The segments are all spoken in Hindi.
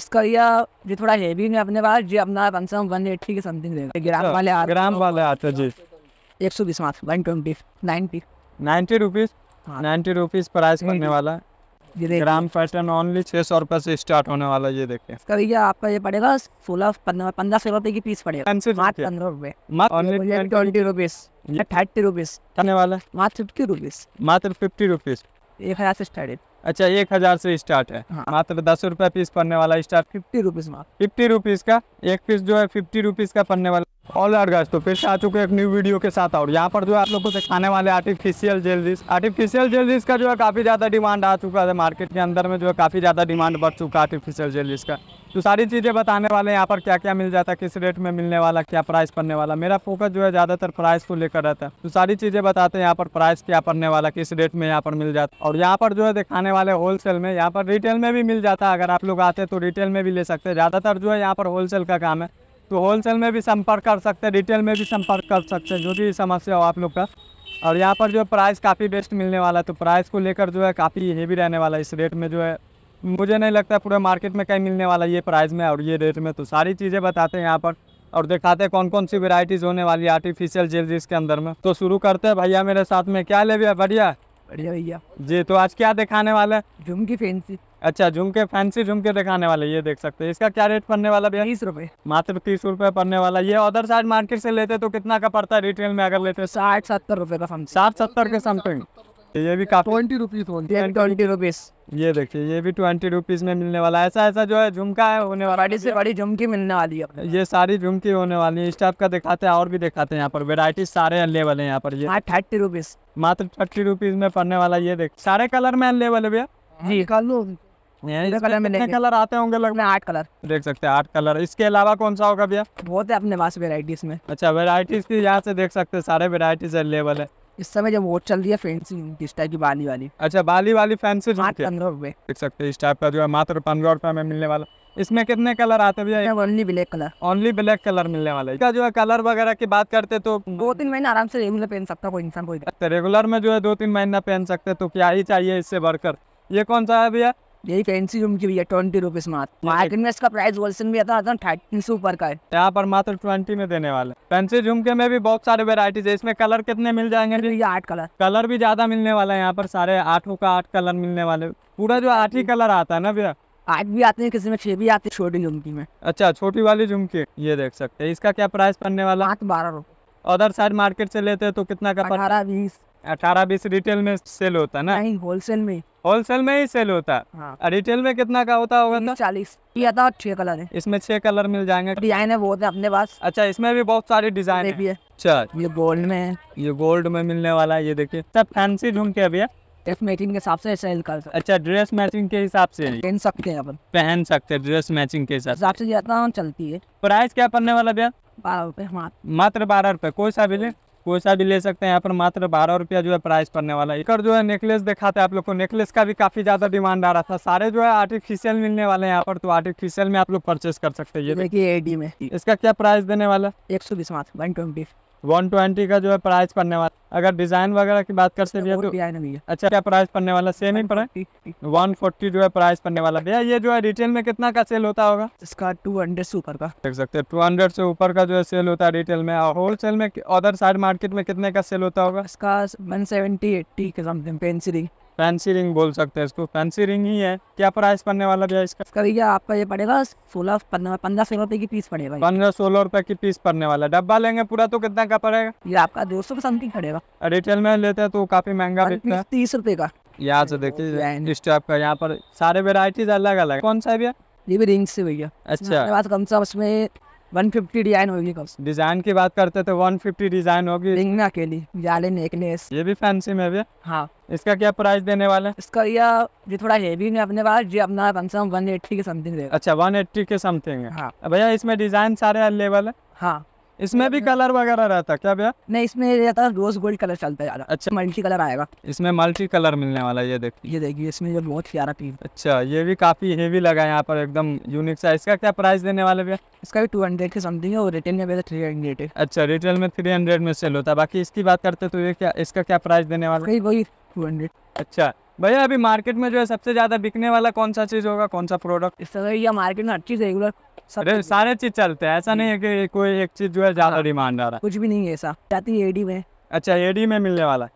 इसका ये जो थोड़ा हेवी में अपने पास जी अपना कम से कम वन एट्टी के समथिंग रहेगा अच्छा, ग्राम वाले आते ग्राम वाले आते हैं जी एक सौ बीस मात्र one twenty ninety ninety rupees हाँ। नाइन्टी रुपीज़ प्राइस पड़ने वाला है ग्राम पैटर्न ओनली छः सौ रुपये से स्टार्ट होने वाला ये देखिए इसका भैया आपका ये पड़ेगा सोलह पंद्रह पंद्रह सौ रुपये की पीस पड़ेगा पंद्रह रुपये ट्वेंटी रुपीज़ थर्टी रुपीज़ करने वाला मात्र फिफ्टी रुपीज़ मात्र फिफ्टी रुपीज़ एक हज़ार से स्टार्टेड अच्छा एक हजार से स्टार्ट है हाँ। मात्र तो दस रुपए पीस पड़ने वाला start fifty rupees fifty rupees का एक पीस जो है फिफ्टी रुपीज का पड़ने वाला ऑल आर गैस तो फिर से आ चुके हैं एक न्यू वीडियो के साथ और यहाँ पर जो आप लोगों को दिखाने वाले आर्टिफिशियल ज्वेलरी आर्टिफिशियल ज्वेलरीज का जो है काफी ज्यादा डिमांड आ चुका है मार्केट के अंदर में जो है काफी ज्यादा डिमांड बढ़ चुका है आर्टिफिशियल ज्वेलरीज का तो सारी चीज़ें बताने वाले हैं यहाँ पर क्या क्या मिल जाता है किस रेट में मिलने वाला क्या प्राइस पड़ने वाला मेरा फोकस जो है ज़्यादातर प्राइस को लेकर रहता है तो सारी चीज़ें बताते हैं यहाँ पर प्राइस क्या पड़ने वाला किस रेट में यहाँ पर मिल जाता और यहाँ पर जो है दिखाने वाले होलसेल में यहाँ पर रिटेल में भी मिल जाता है अगर आप लोग आते हैं तो रिटेल में भी ले सकते हैं ज़्यादातर जो है यहाँ पर होलसेल का काम है तो होलसेल में भी संपर्क कर सकते हैं रिटेल में भी संपर्क कर सकते हैं जो भी समस्या हो आप लोग का और यहाँ पर जो प्राइस काफ़ी बेस्ट मिलने वाला है तो प्राइस को लेकर जो है काफ़ी हेवी रहने वाला है इस रेट में जो है मुझे नहीं लगता पूरे मार्केट में कहीं मिलने वाला ये प्राइस में और ये रेट में तो सारी चीज़ें बताते हैं यहाँ पर और दिखाते हैं कौन कौन सी वेराइटीज़ होने वाली है आर्टिफिशियल जेल के अंदर में तो शुरू करते हैं भैया मेरे साथ में क्या ले भैया बढ़िया बढ़िया भैया जी तो आज क्या दिखाने वाला है झुमकी फैंसी अच्छा झुमके फैंसी झुमके दिखाने वाले ये देख सकते हैं इसका क्या रेट पड़ने वाला भैया तीस रुपए मात्र तीस रुपए पड़ने वाला ये अदर साइड मार्केट से लेते तो कितना का पड़ता है रिटेल में अगर लेते हैं साठ सत्तर रुपए का साठ सत्तर के समथिंग ये भी काफी ट्वेंटी रुपीज ट्वेंटी रुपीज ये देखिए ये भी ट्वेंटी रुपीज में मिलने वाला है ऐसा ऐसा जो है झुमका है होने वाला बड़ी से बड़ी झुमकी मिलने वाली है ये सारी झुमकी होने वाली है इस टाइप का दिखाते हैं और भी दिखाते हैं यहाँ पर वेरायटी सारे अवेलेबल है यहाँ पर ये थर्टी हाँ, रुपीज मात्र थर्टी रुपीज में पड़ने वाला ये देख सारे कलर में अवेलेबल है भैया जी हाँ, कलर में कलर आते होंगे लगभग आठ कलर देख सकते हैं आठ कलर इसके अलावा कौन सा होगा भैया बहुत है अपने पास वेराइटीज में अच्छा वेराइटीज की यहाँ से देख सकते हैं सारे वेराइटीज अवेलेबल है इस समय जब वोट चल रही है फैंसी इस टाइप की बाली वाली अच्छा बाली वाली फैंसी पंद्रह रुपए देख सकते हैं इस टाइप का जो है मात्र पंद्रह रुपए में मिलने वाला इसमें कितने कलर आते भैया only black colour only black colour मिलने वाला है इसका जो है कलर वगैरह की बात करते तो दो तीन महीने आराम से रेगुलर पहन सकता कोई इंसान कोई रेगुलर अच्छा, में जो है दो तीन महीना पहन सकते तो क्या ही चाहिए इससे बढ़कर ये कौन सा है भैया यही फैंसी रूम की भैया ट्वेंटी रुपीज मात्र मार्केट में इसका प्राइस होलसेल भी आता था थर्टीन सौ ऊपर का है यहाँ पर मात्र ट्वेंटी में देने वाले फैंसी रूम के में भी बहुत सारे वेराइटीज है इसमें कलर कितने मिल जाएंगे भैया आठ कलर कलर भी ज्यादा मिलने वाला है यहाँ पर सारे आठों का आठ कलर मिलने वाले पूरा जो आठ ही कलर आता है ना भैया आठ भी आते हैं किसी में छह भी आते हैं छोटी झुमकी में अच्छा छोटी वाली झुमकी ये देख सकते हैं इसका क्या प्राइस पड़ने वाला बारह रुपए अदर साइड मार्केट से लेते हैं तो कितना का अठारह बीस अठारह बीस रिटेल में सेल होता है ना नहीं होलसेल में होलसेल में ही सेल होता हाँ। रिटेल में कितना का होता होगा तो? चालीस तो छह कलर है इसमें छह कलर मिल जाएंगे डिजाइन है बहुत है अपने पास अच्छा इसमें भी बहुत सारी डिजाइन है अच्छा ये गोल्ड में है ये गोल्ड में मिलने वाला है ये देखिए सब फैंसी झुमके अभी ड्रेस हाँ? मैचिंग के हिसाब से सेल कर सकते अच्छा ड्रेस मैचिंग के हिसाब से पहन सकते हैं अपन पहन सकते हैं ड्रेस मैचिंग के हिसाब से ज्यादा चलती है प्राइस क्या पड़ने वाला भैया बारह रूपए मात्र बारह रूपए कोई सा भी ले कोई सा भी ले सकते हैं यहाँ पर मात्र बारह रुपया जो है प्राइस पड़ने वाला है कर जो है नेकलेस दिखाते हैं आप लोग को नेकलेस का भी काफी ज्यादा डिमांड आ रहा था सारे जो है आर्टिफिशियल मिलने वाले हैं यहाँ पर तो आर्टिफिशियल में आप लोग परचेस कर सकते हैं ये देखिए एडी में इसका क्या प्राइस देने वाला एक सौ बीस मात्र वन ट्वेंटी वन ट्वेंटी का जो है प्राइस पड़ने वाला अगर डिजाइन वगैरह की बात करते भैया अच्छा, तो अच्छा क्या प्राइस पड़ने वाला सेम ही पड़ा वन फोर्टी जो है प्राइस पड़ने वाला भैया ये जो है रिटेल में कितना का सेल होता होगा इसका टू हंड्रेड से ऊपर का देख सकते हैं टू हंड्रेड से ऊपर का जो है सेल होता है रिटेल में और होलसेल में अदर साइड मार्केट में कितने का सेल होता होगा इसका one seventy eighty K something पेंसिली फैंसी रिंग बोल सकते हैं इसको फैंसी रिंग ही है क्या प्राइस पड़ने वाला भैया इसका इसका भैया आपका ये पड़ेगा सोलह पंद्रह सोलह रुपए की पीस पड़ेगा पंद्रह सोलह रुपए की पीस पड़ने वाला है डब्बा लेंगे पूरा तो कितना का पड़ेगा ये आपका दो सौ समथिंग पड़ेगा रिटेल में लेते हैं तो काफी महंगा तीस रुपए का यहाँ से देखिए इस टाइप का यहाँ पर सारे वेराइटीज अलग अलग कौन सा है भैया ये भी रिंग से भैया अच्छा कम से कम उसमें 150 डिजाइन होगी कब डिजाइन की बात करते तो 150 डिजाइन होगी रिंगना के लिए जाले नेकलेस ये भी फैंसी में भी हाँ इसका क्या प्राइस देने वाला इसका यह ये थोड़ा हेवी में अपने पास जी अपना कम से कम वन के समथिंग अच्छा 180 के समथिंग है हाँ भैया इसमें डिजाइन सारे अवेलेबल है हाँ इसमें भी हाँ। कलर वगैरह रहता क्या भैया नहीं इसमें रहता रोज गोल्ड कलर चलता है अच्छा मल्टी कलर आएगा इसमें मल्टी कलर मिलने वाला ये देख ये देखिए इसमें जो बहुत प्यारा पीस अच्छा ये भी काफी हेवी लगा यहाँ पर एकदम यूनिक सा इसका क्या प्राइस देने वाले भैया इसका भी टू हंड्रेड के समथिंग है और रिटेल में भैया थ्री हंड्रेड है अच्छा रिटेल में थ्री हंड्रेड में सेल होता है बाकी इसकी बात करते तो ये क्या इसका क्या प्राइस देने वाला वही टू हंड्रेड अच्छा भैया अभी मार्केट में जो है सबसे ज्यादा बिकने वाला कौन सा चीज होगा कौन सा प्रोडक्ट इस तरह मार्केट में हर चीज रेगुलर सब सारे चीज चलते हैं ऐसा नहीं है कि कोई एक चीज जो है ज्यादा हाँ। डिमांड आ रहा है कुछ भी नहीं है ऐसा जाती है एडी में अच्छा एडी में मिलने वाला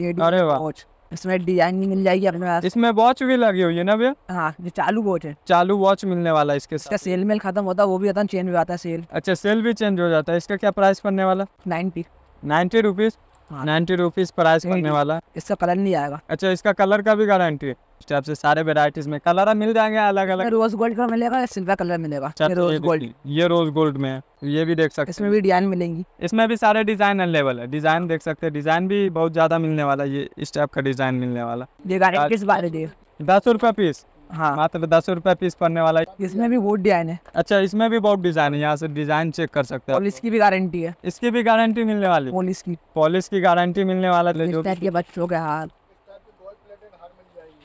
है अरे वाह इसमें डिजाइन भी मिल जाएगी अपने पास इसमें वॉच भी लगी हुई है ना भैया हाँ जो चालू वॉच है चालू वॉच मिलने वाला है इसके अच्छा, साथ इसका सेल मेल खत्म होता है वो भी आता है चेंज हो जाता है सेल अच्छा सेल भी चेंज हो जाता है इसका क्या प्राइस पड़ने वाला नाइन्टी नाइन्टी रुपीज हाँ। नाइन्टी रुपीज प्राइस पड़ने वाला इसका कलर नहीं आएगा अच्छा इसका कलर का भी गारंटी है स्टेप से सारे वेराइटीज में कलर मिल जाएंगे अलग अलग रोज गोल्ड का मिलेगा सिल्वर कलर मिलेगा ये रोज गोल्ड ये रोज गोल्ड में ये भी देख सकते इसमें भी डिजाइन मिलेंगी इसमें भी सारे डिजाइन अवेलेबल है डिजाइन देख सकते हैं डिजाइन भी बहुत ज्यादा मिलने वाला ये इस टाइप का डिजाइन मिलने वाला ये किस बारे दस रूपए पीस हाँ मात्र दस रूपए पीस पड़ने वाला है इसमें भी बहुत डिजाइन है अच्छा इसमें भी बहुत डिजाइन है यहाँ से डिजाइन चेक कर सकते हैं इसकी भी गारंटी है इसकी भी गारंटी मिलने वाली पॉलिस की पॉलिस की गारंटी मिलने वाला बच्चों के हाथ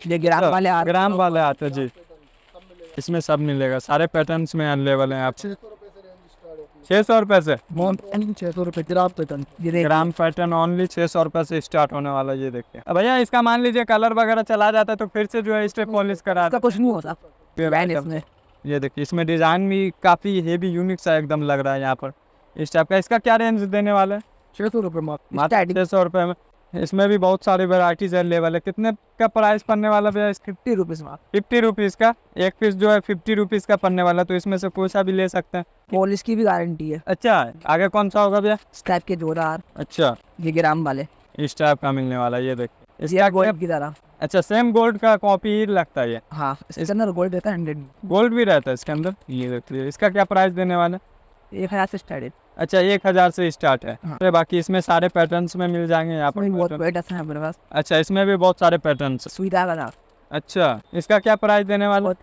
ये ग्राम अच्छा, वाले आते ग्राम वाले आते हैं जी इसमें सब मिलेगा सारे पैटर्न्स में अवेलेबल हैं आप छः सौ रुपये से छः सौ रुपये gram pattern gram pattern only छः सौ रुपये से स्टार्ट होने वाला ये देखिए अब भैया इसका मान लीजिए कलर वगैरह चला जाता है तो फिर से जो है इस पर पॉलिश करा इसका कुछ नहीं होता ये देखिए इसमें डिज़ाइन भी काफ़ी हेवी यूनिक सा एकदम लग रहा है यहाँ पर इस टाइप का इसका क्या रेंज देने वाला है छः सौ रुपये मात्र छः सौ रुपये में इसमें भी बहुत सारी वेराइटीज अवेलेबल है कितने का प्राइस पड़ने वाला भैया फिफ्टी रुपीज़ में फिफ्टी रुपीज़ का एक पीस जो है फिफ्टी रुपीज़ का पड़ने वाला तो इसमें से कोई सा भी ले सकते हैं पॉलिश की भी गारंटी है अच्छा आगे कौन सा होगा भैया इस टाइप के जोरदार अच्छा ये ग्राम वाले इस टाइप का मिलने वाला ये देख इसका गोल्ड की तरह अच्छा सेम गोल्ड का कॉपी ही लगता है हाँ इसके अंदर गोल्ड रहता है हंड्रेड गोल्ड भी रहता है इसके अंदर ये देखिए इसका क्या प्राइस देने वाला एक हज़ार से स्टार्ट है अच्छा एक हज़ार से स्टार्ट है हाँ। तो बाकी इसमें सारे पैटर्न में मिल जाएंगे यहाँ पर अच्छा इसमें भी बहुत सारे पैटर्न सुविधा वाला अच्छा इसका क्या प्राइस देने वाला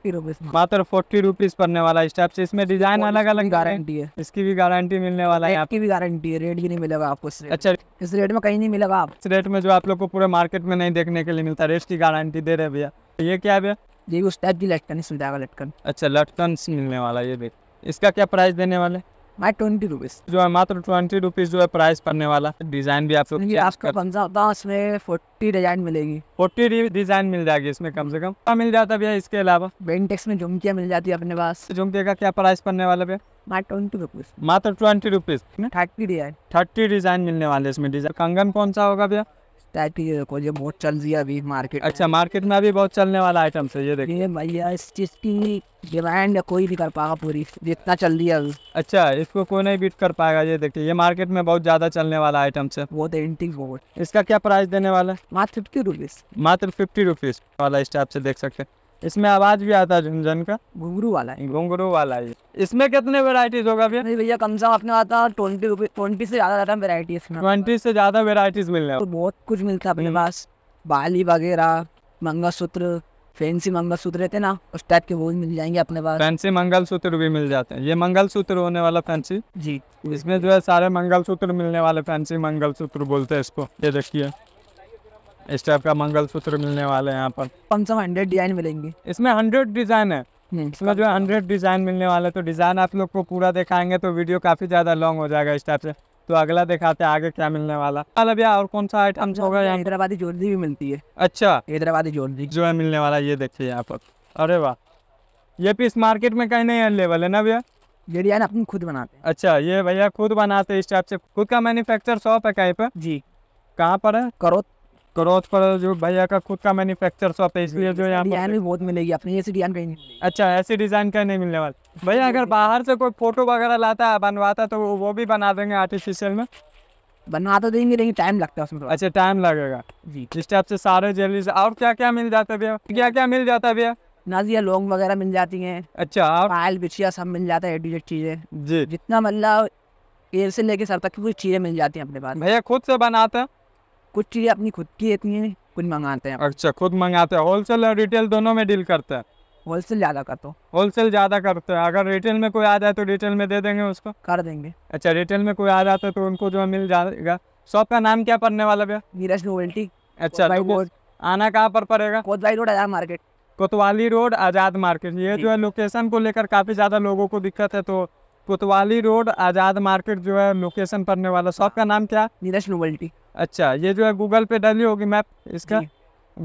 मात्र फोर्टी रुपीज पड़ने वाला इस टाइप से इसमें डिजाइन अलग अलग गारंटी है इसकी भी गारंटी मिलने वाला है आपकी भी गारंटी है रेट ही नहीं मिलेगा आपको अच्छा इस रेट में कहीं नहीं मिलेगा आप इस रेट में जो आप लोग को पूरे मार्केट में नहीं देखने के लिए मिलता रेट की गारंटी दे रहे भैया ये क्या है भैया ये उस टाइप की लटकन सुविधा का लटकन अच्छा लटकन मिलने वाला ये भी इसका क्या प्राइस देने वाले મા 20 રૂપીસ જો માત્ર 20 રૂપીસ જો પ્રાઈસ પરનેવાલા ડિઝાઇન ભી આપ લો કે આપકો 5 10 મે 40 ડિઝાઇન મિલેગી 40 ડિઝાઇન મિલ જાતી હૈ اسમે કમ સે કમ મિલ જાતા ભિયા اسકે અલાવા બેન ટેક્સ મે ઝુમકિયા મિલ જાતી હૈ અપને બાત ઝુમકિયા કા ક્યા પ્રાઈસ પરનેવાલા હે મા 20 રૂપીસ માત્ર 20 રૂપીસ ઠાકી 30 ડિઝાઇન મિલને વાલે હૈ اسમે કંગન કોનસા હોગા ભિયા टाइप की देखो ये बहुत चल रही है अभी मार्केट अच्छा मार्केट में अभी बहुत चलने वाला आइटम है ये देखिए भैया इस चीज़ की डिमांड कोई नहीं कर पाएगा पूरी जितना चल रही है अच्छा इसको कोई नहीं बीट कर पाएगा ये देखिए ये मार्केट में बहुत ज्यादा चलने वाला आइटम है वो एंटिक तो बोर्ड इसका क्या प्राइस देने वाला है मात्र फिफ्टी रुपीज मात्र फिफ्टी रुपीज वाला इस टाइप से देख सकते हैं इसमें आवाज भी आता है झुंझन का घुंगरू वाला है घुंगरू वाला है इसमें कितने वेराइटीज होगा भैया नहीं भैया कम से कम अपने आता ट्वेंटी ट्वेंटी से ज्यादा ज्यादा वेराइटी इसमें ट्वेंटी से ज्यादा वेराइटीज मिल रहा है तो बहुत कुछ मिलता है अपने हम्म। पास बाली वगैरह मंगलसूत्र फैंसी मंगलसूत्र रहते ना उस टाइप के वो मिल जाएंगे अपने पास फैंसी मंगलसूत्र भी मिल जाते हैं ये मंगलसूत्र होने वाला फैंसी जी इसमें जो है सारे मंगलसूत्र मिलने वाले फैंसी मंगलसूत्र बोलते हैं इसको ये देखिए इस टाइप का मंगल सूत्र मिलने वाले है यहाँ पर कम से कम हंड्रेड डिजाइन मिलेंगे इसमें हंड्रेड डिजाइन है हम्म। इसमें जो है हंड्रेड डिजाइन मिलने वाले तो डिजाइन आप लोग को पूरा दिखाएंगे तो वीडियो काफी ज्यादा लॉन्ग हो जाएगा इस टाइप से तो अगला दिखाते हैं आगे क्या मिलने वाला कल भैया और कौन सा आइटम होगा यहाँ हैदराबादी ज्वेलरी भी मिलती है अच्छा हैदराबादी ज्वेलरी जो है मिलने वाला ये देखिए यहाँ पर अरे वाह ये पीस मार्केट में कहीं नहीं अवेलेबल है ना भैया ये डिजाइन अपन खुद बनाते हैं अच्छा ये भैया खुद बनाते हैं इस टाइप से खुद का मैन्युफैक्चर शॉप है कहीं पर जी कहाँ पर है करोत क्रोथ पर जो भैया का खुद का मैन्युफैक्चर शॉप है इसलिए जो यहाँ डिजाइन भी बहुत मिलेगी अपनी ऐसी डिजाइन कहीं नहीं अच्छा ऐसी डिजाइन का नहीं मिलने वाला भैया अगर बाहर से कोई फोटो वगैरह लाता है बनवाता तो वो भी बना देंगे आर्टिफिशियल में बनवा तो देंगे लेकिन टाइम लगता है उसमें अच्छा टाइम लगेगा जी जिस टाइप से सारे ज्वेलरी और क्या क्या मिल जाता है भैया क्या क्या मिल जाता है भैया नाजिया लोंग वगैरह मिल जाती हैं अच्छा पायल बिछिया सब मिल जाता है चीज़ें जी जितना मतलब एयर से लेके सर तक की पूरी चीज़ें मिल जाती हैं अपने पास भैया खुद से बनाते हैं कुछ चीज़ें अपनी खुद की रहती हैं कुछ मंगाते हैं अच्छा खुद मंगाते हैं होलसेल और रिटेल दोनों में डील करते हैं होलसेल ज़्यादा करते हूँ होलसेल ज़्यादा करते हैं अगर रिटेल में कोई आ जाए तो रिटेल में दे देंगे उसको कर देंगे अच्छा रिटेल में कोई आ जाता है तो उनको जो मिल जाएगा शॉप का नाम क्या पड़ने वाला भैया नीरज नोवेल्टी अच्छा तो आना कहाँ पर पड़ेगा Kotwali road Azad market Kotwali road Azad market ये जो है लोकेशन को लेकर काफ़ी ज़्यादा लोगों को दिक्कत है तो कोतवाली रोड आजाद मार्केट जो है लोकेशन पड़ने वाला शॉप का नाम क्या नीरज नोवल्टी अच्छा ये जो है गूगल पे डाली होगी मैप इसका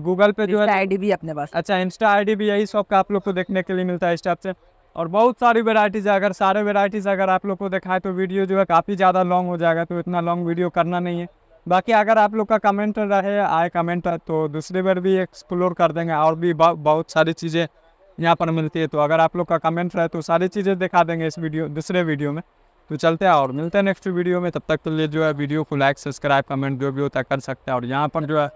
गूगल पे जो है आईडी भी अपने पास अच्छा इंस्टा आईडी भी यही शॉप का आप लोग को देखने के लिए मिलता है टाइप से और बहुत सारी वेराइटीज अगर सारे वेराइटीज अगर आप लोग को दिखाए तो वीडियो जो है काफ़ी ज़्यादा लॉन्ग हो जाएगा तो इतना लॉन्ग वीडियो करना नहीं है बाकी अगर आप लोग का कमेंट रहे आए कमेंट तो दूसरी बार भी एक्सप्लोर कर देंगे और भी बहुत सारी चीज़ें यहाँ पर मिलती है तो अगर आप लोग का कमेंट रहे तो सारी चीज़ें दिखा देंगे इस वीडियो दूसरे वीडियो में तो चलते हैं और मिलते हैं नेक्स्ट वीडियो में तब तक के लिए जो है वीडियो को लाइक सब्सक्राइब कमेंट जो भी होता है कर सकते हैं और यहाँ पर जो है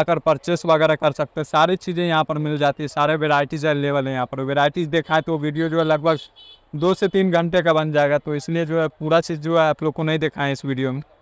आकर परचेस वगैरह कर सकते हैं सारी चीज़ें यहाँ पर मिल जाती है सारे वेराइटीज़ अवेलेबल हैं यहाँ पर वेराइटीज़ देखाएँ तो वीडियो जो है लगभग दो से तीन घंटे का बन जाएगा तो इसलिए जो है पूरा चीज़ जो है आप लोग को नहीं दिखाएँ इस वीडियो में